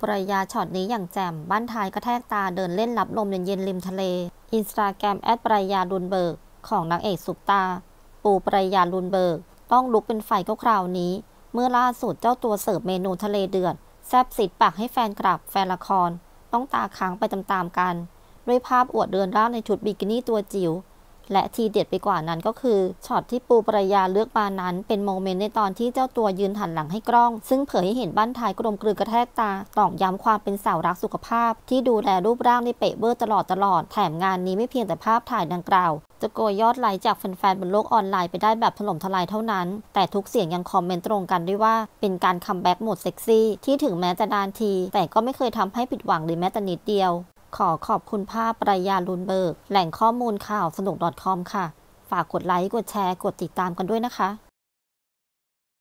ปรยาช็อตนี้อย่างแจ่ม บ้านไทยกระแทกตาเดินเล่นรับลมเย็นๆริมทะเล อินสตาแกรมแอดปรยาลุนเบิร์กของนางเอกสุปตา ปูปรยาลุนเบิร์กต้องลุกเป็นไฟก็คราวนี้ เมื่อล่าสุดเจ้าตัวเสิร์ฟเมนูทะเลเดือด แซบสิดปากให้แฟนกลับแฟนละคร ต้องตาค้างไปตามๆกัน ด้วยภาพอวดเดือนร่าในชุดบิกินี่ตัวจิ๋วและทีเด็ดไปกว่านั้นก็คือช็อตที่ปูปรยาเลือกมานั้น เป็นโมเมนต์ในตอนที่เจ้าตัวยืนหันหลังให้กล้อง ซึ่งเผยให้เห็นบ้านท้ายกลมกลืนกระแทกตาตอกย้ำความเป็นสาวรักสุขภาพ ที่ดูแลรูปร่างในเป๊ะเบอร์ตลอดตลอด แถมงานนี้ไม่เพียงแต่ภาพถ่ายดังกล่าวจะโกยยอดไลค์จากแฟนๆบนโลกออนไลน์ไปได้แบบถล่มทลายเท่านั้นแต่ทุกเสียงยังคอมเมนต์ตรงกันด้วยว่าเป็นการคัมแบ็กหมดเซ็กซี่ที่ถึงแม้จะดานที แต่ก็ไม่เคยทำให้ผิดหวังหรือแม้แต่นิดเดียวขอขอบคุณภาพปรายาลุนเบิร์กแหล่งข้อมูลข่าวสนุก .com ค่ะ ฝากกดไลค์ กดแชร์กดติดตามกันด้วยนะคะ